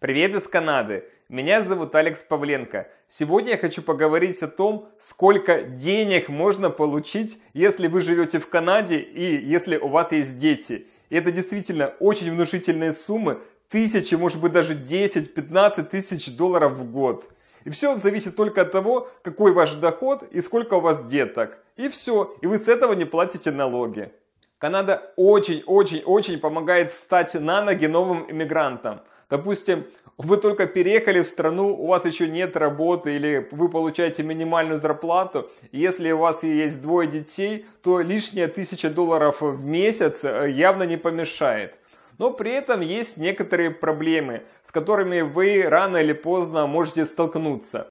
Привет из Канады! Меня зовут Алекс Павленко. Сегодня я хочу поговорить о том, сколько денег можно получить, если вы живете в Канаде и если у вас есть дети. И это действительно очень внушительные суммы, тысячи, может быть даже 10-15 тысяч долларов в год. И все зависит только от того, какой ваш доход и сколько у вас деток. И все, и вы с этого не платите налоги. Канада очень-очень-очень помогает стать на ноги новым иммигрантам – Допустим, вы только переехали в страну, у вас еще нет работы или вы получаете минимальную зарплату. Если у вас есть двое детей, то лишняя тысяча долларов в месяц э, явно не помешает. Но при этом есть некоторые проблемы, с которыми вы рано или поздно можете столкнуться.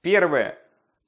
Первое.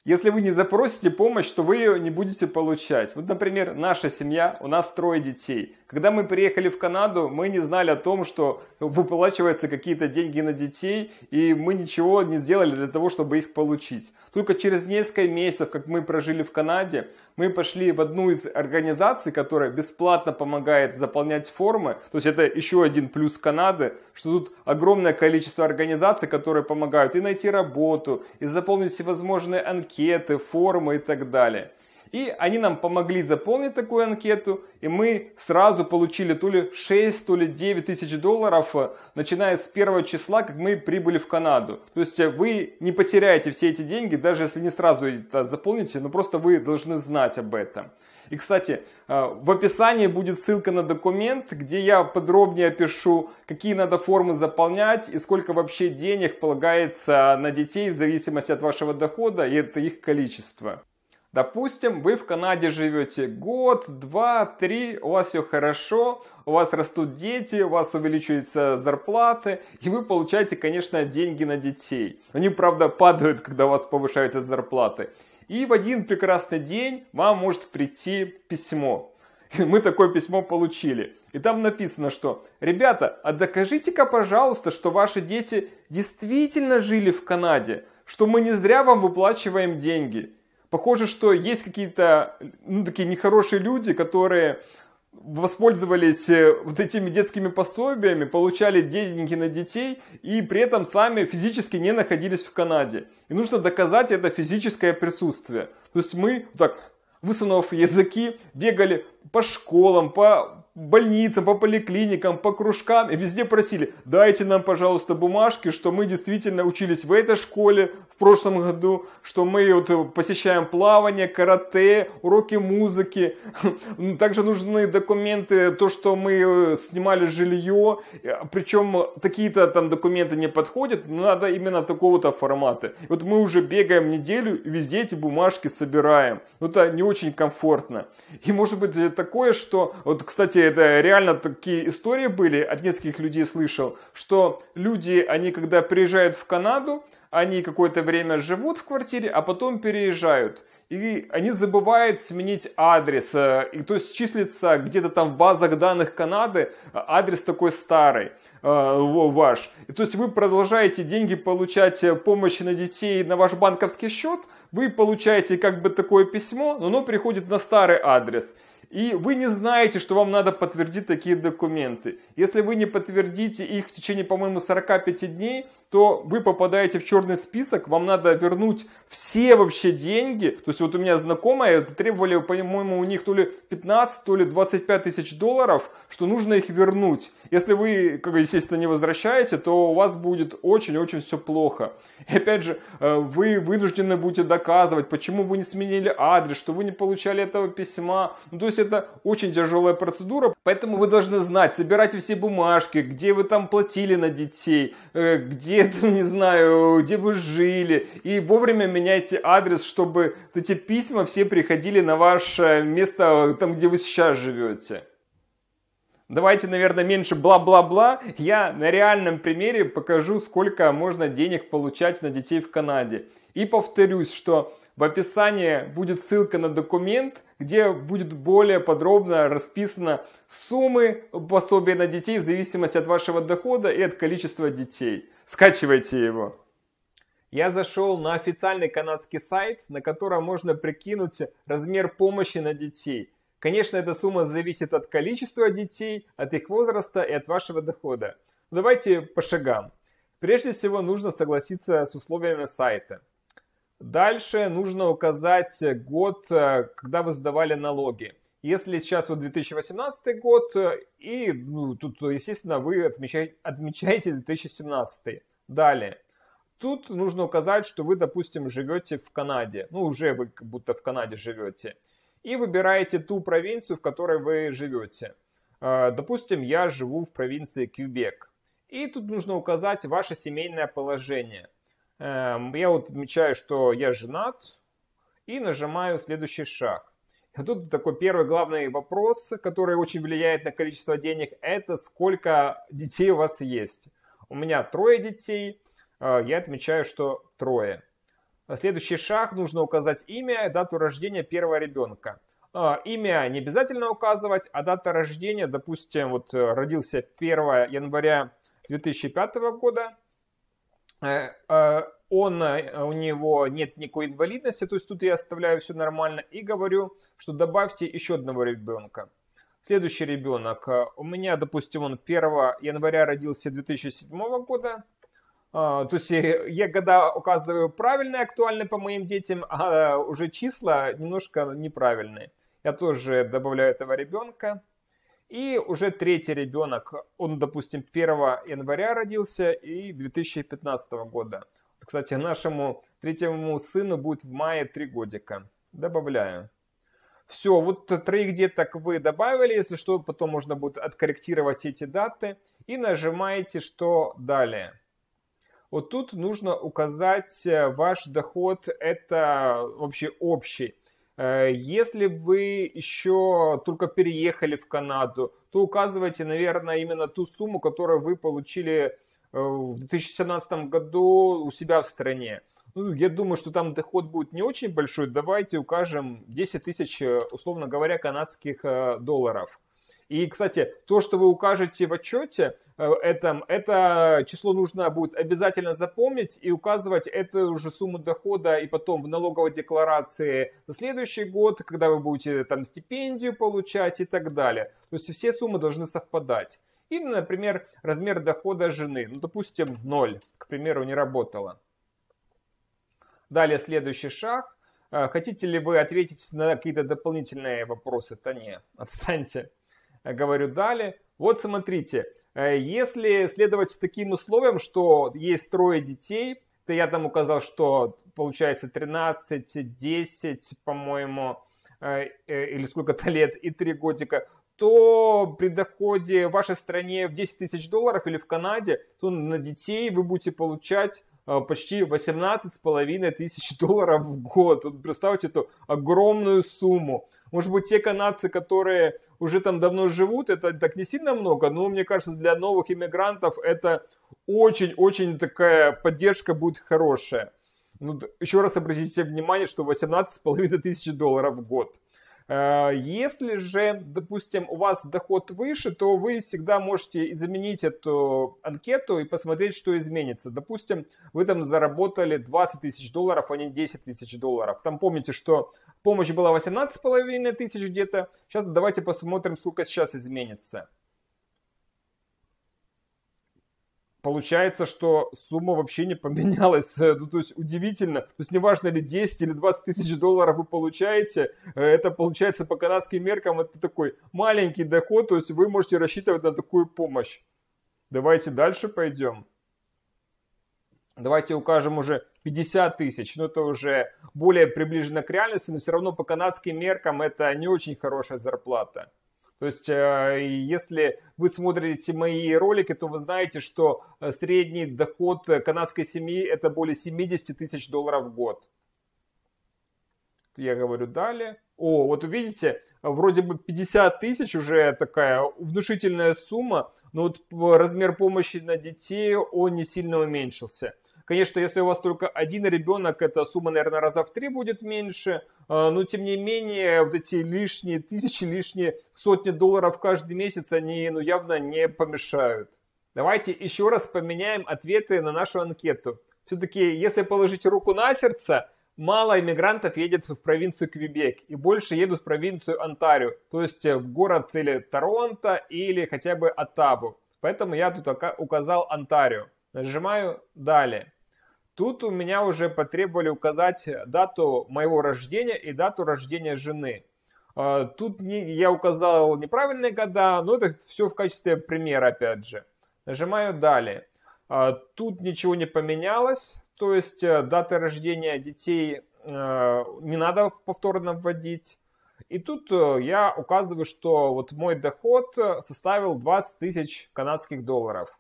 Если вы не запросите помощь, то вы ее не будете получать. Вот, например, наша семья, у нас трое детей. Когда мы приехали в Канаду, мы не знали о том, что выплачиваются какие-то деньги на детей, и мы ничего не сделали для того, чтобы их получить. Только через несколько месяцев, как мы прожили в Канаде, мы пошли в одну из организаций, которая бесплатно помогает заполнять формы. То есть это еще один плюс Канады, что тут огромное количество организаций, которые помогают и найти работу, и заполнить всевозможные анкеты, формы и так далее. И они нам помогли заполнить такую анкету, и мы сразу получили то ли 6, то ли 9 тысяч долларов, э, начиная с первого числа, как мы прибыли в Канаду. То есть э, вы не потеряете все эти деньги, даже если не сразу это заполните, но просто вы должны знать об этом. И, кстати, э, в описании будет ссылка на документ, где я подробнее опишу, какие надо формы заполнять и сколько вообще денег полагается на детей в зависимости от вашего дохода и это их количества. Допустим, вы в Канаде живете год, два, три, у вас все хорошо, у вас растут дети, у вас увеличиваются зарплаты, и вы получаете, конечно, деньги на детей. Они, правда, падают, когда у вас повышаются зарплаты. И в один прекрасный день вам может прийти письмо. Мы такое письмо получили. И там написано, что «Ребята, а докажите-ка, пожалуйста, что ваши дети действительно жили в Канаде, что мы не зря вам выплачиваем деньги». Похоже, что есть какие-то, ну, такие нехорошие люди, которые воспользовались э, вот этими детскими пособиями, получали деньги на детей и при этом сами физически не находились в Канаде. И нужно доказать это физическое присутствие. То есть мы так, высунув языки, бегали по школам, по больницам, по поликлиникам, по кружкам, и везде просили, дайте нам, пожалуйста, бумажки, что мы действительно учились в этой школе в прошлом году, что мы вот посещаем плавание, карате, уроки музыки. Также нужны документы, то, что мы э, снимали жилье, причем такие-то там документы не подходят, но надо именно такого-то формата. И вот мы уже бегаем неделю, везде эти бумажки собираем. Ну, это не очень комфортно. И может быть такое, что... Вот, кстати, это реально такие истории были, от нескольких людей слышал, что люди, они когда приезжают в Канаду, они какое-то время живут в квартире, а потом переезжают. И они забывают сменить адрес. Э, и то есть числится где-то там в базах данных Канады э, адрес такой старый э, ваш. И то есть вы продолжаете деньги получать помощи на детей на ваш банковский счет, вы получаете как бы такое письмо, но оно приходит на старый адрес. И вы не знаете, что вам надо подтвердить такие документы. Если вы не подтвердите их в течение, по-моему, 45 дней, то вы попадаете в черный список, вам надо вернуть все вообще деньги. То есть вот у меня знакомая затребовали, по-моему, у них то ли 15, то ли 25 тысяч долларов, что нужно их вернуть. Если вы, как естественно, не возвращаете, то у вас будет очень-очень все плохо. И опять же, э, вы вынуждены будете доказывать, почему вы не сменили адрес, что вы не получали этого письма. Ну, то есть это очень тяжелая процедура, поэтому вы должны знать, собирайте все бумажки, где вы там платили на детей, э, где где там, не знаю, где вы жили, и вовремя меняйте адрес, чтобы эти письма все приходили на ваше место, там, где вы сейчас живете. Давайте, наверное, меньше бла-бла-бла. Я на реальном примере покажу, сколько можно денег получать на детей в Канаде. И повторюсь, что в описании будет ссылка на документ, где будет более подробно расписано суммы пособия на детей в зависимости от вашего дохода и от количества детей. Скачивайте его. Я зашел на официальный канадский сайт, на котором можно прикинуть размер помощи на детей. Конечно, эта сумма зависит от количества детей, от их возраста и от вашего дохода. давайте по шагам. Прежде всего нужно согласиться с условиями сайта – Дальше нужно указать год, э, когда вы сдавали налоги. Если сейчас вот 2018 год, э, и ну, тут, естественно, вы отмечаете, отмечаете 2017. Далее. Тут нужно указать, что вы, допустим, живете в Канаде. Ну, уже вы как будто в Канаде живете. И выбираете ту провинцию, в которой вы живете. Э, допустим, я живу в провинции Квебек. И тут нужно указать ваше семейное положение. Эм, я вот отмечаю, что я женат, и нажимаю следующий шаг. А тут такой первый главный вопрос, который очень влияет на количество денег, это сколько детей у вас есть. У меня трое детей, э, я отмечаю, что трое. Следующий шаг, нужно указать имя, дату рождения первого ребенка. Э, имя не обязательно указывать, а дата рождения, допустим, вот э, родился 1 января 2005 года, Э, э, он, э, у него нет никакой инвалидности, то есть тут я оставляю все нормально и говорю, что добавьте еще одного ребенка. Следующий ребенок. У меня, допустим, он 1 января родился 2007 года. А, то есть я года указываю правильные, актуальные по моим детям, а уже числа немножко неправильные. Я тоже добавляю этого ребенка. И уже третий ребенок, он, допустим, 1 января родился и 2015 года. Кстати, нашему третьему сыну будет в мае 3 годика. Добавляю. Все, вот троих деток вы добавили, если что, потом можно будет откорректировать эти даты. И нажимаете, что далее. Вот тут нужно указать э, ваш доход, это вообще общий. Э, если вы еще только переехали в Канаду, то указывайте, наверное, именно ту сумму, которую вы получили э, в 2017 году у себя в стране. Ну, я думаю, что там доход будет не очень большой. Давайте укажем 10 тысяч, э, условно говоря, канадских долларов. И, кстати, то, что вы укажете в отчете, э, этом, это число нужно будет обязательно запомнить и указывать эту уже сумму дохода и потом в налоговой декларации на следующий год, когда вы будете там стипендию получать и так далее. То есть все суммы должны совпадать. И, например, размер дохода жены, ну, допустим, 0, к примеру, не работала. Далее следующий шаг. Э, хотите ли вы ответить на какие-то дополнительные вопросы? Да не, отстаньте говорю дали. Вот смотрите, э, если следовать таким условиям, что есть трое детей, то я там указал, что получается 13, 10, по-моему, э, э, или сколько-то лет, и 3 годика, то при доходе в вашей стране в 10 тысяч долларов или в Канаде, то на детей вы будете получать Э, почти с половиной тысяч долларов в год. Вот представьте эту огромную сумму. Может быть, те канадцы, которые уже там давно живут, это так не сильно много, но мне кажется, для новых иммигрантов это очень-очень такая поддержка будет хорошая. Ну, еще раз обратите внимание, что с половиной тысяч долларов в год. Э, если же, допустим, у вас доход выше, то вы всегда можете изменить эту анкету и посмотреть, что изменится. Допустим, вы там заработали 20 тысяч долларов, а не 10 тысяч долларов. Там помните, что помощь была 18,5 тысяч где-то. Сейчас давайте посмотрим, сколько сейчас изменится. получается, что сумма вообще не поменялась. Ну, то есть удивительно. То есть неважно ли 10 или 20 тысяч долларов вы получаете, э, это получается по канадским меркам это такой маленький доход, то есть вы можете рассчитывать на такую помощь. Давайте дальше пойдем. Давайте укажем уже 50 тысяч, но ну, это уже более приближено к реальности, но все равно по канадским меркам это не очень хорошая зарплата. То есть, э, если вы смотрите мои ролики, то вы знаете, что э, средний доход э, канадской семьи это более 70 тысяч долларов в год. Я говорю далее. О, вот увидите, вроде бы 50 тысяч уже такая внушительная сумма, но вот размер помощи на детей, он не сильно уменьшился. Конечно, если у вас только один ребенок, эта сумма, наверное, раза в три будет меньше, а, но тем не менее вот эти лишние тысячи, лишние сотни долларов каждый месяц, они ну, явно не помешают. Давайте еще раз поменяем ответы на нашу анкету. Все-таки, если положить руку на сердце, мало иммигрантов едет в провинцию Квебек и больше едут в провинцию Онтарио, то есть э, в город или Торонто или хотя бы Оттаву. Поэтому я тут указал Онтарио. Нажимаю «Далее». Тут у меня уже потребовали указать э, дату моего рождения и дату рождения жены. А, тут я указал неправильные года, но это все в качестве примера, опять же. Нажимаю «Далее». А, тут ничего не поменялось, то есть э, даты рождения детей э, не надо повторно вводить. И тут я указываю, что вот мой доход составил 20 тысяч канадских долларов.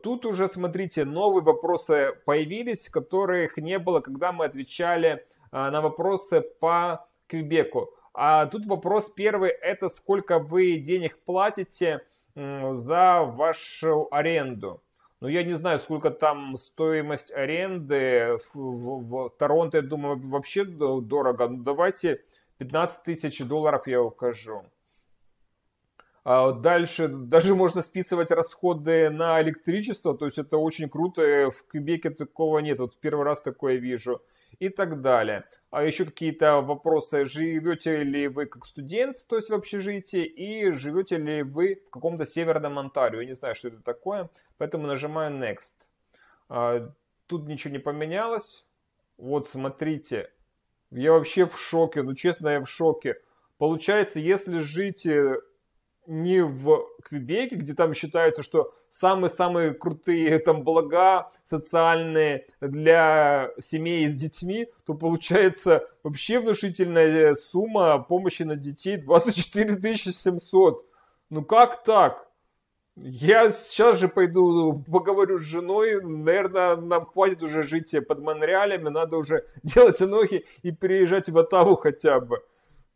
Тут уже, смотрите, новые вопросы появились, которых не было, когда мы отвечали а, на вопросы по Квебеку. А тут вопрос первый, это сколько вы денег платите за вашу аренду? Ну, я не знаю, сколько там стоимость аренды. В, в, в Торонто, я думаю, вообще дорого. Ну, давайте 15 тысяч долларов я укажу. А дальше даже можно списывать расходы на электричество, то есть это очень круто, э, в Квебеке такого нет, вот первый раз такое вижу и так далее. А еще какие-то вопросы, живете ли вы как студент, то есть в общежитии, и живете ли вы в каком-то северном Онтарио, я не знаю, что это такое, поэтому нажимаю Next. А, тут ничего не поменялось, вот смотрите, я вообще в шоке, ну честно, я в шоке. Получается, если жить э, не в Квебеке, где там считается, что самые-самые крутые там блага социальные для семей с детьми, то получается вообще внушительная сумма помощи на детей 24 700. Ну как так? Я сейчас же пойду поговорю с женой, наверное, нам хватит уже жить под Монреалями, надо уже делать ноги и переезжать в Атаву хотя бы.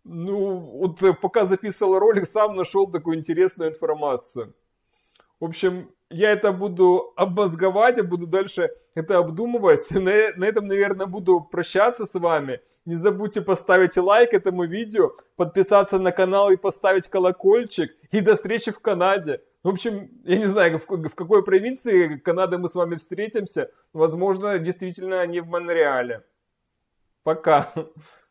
Ну, вот э, пока записывал ролик, сам нашел такую интересную информацию. В общем, я это буду обмозговать, я буду дальше это обдумывать. На, на этом, наверное, буду прощаться с вами. Не забудьте поставить лайк этому видео, подписаться на канал и поставить колокольчик. И до встречи в Канаде. В общем, я не знаю, в, в какой провинции Канады мы с вами встретимся. Возможно, действительно не в Монреале. Пока.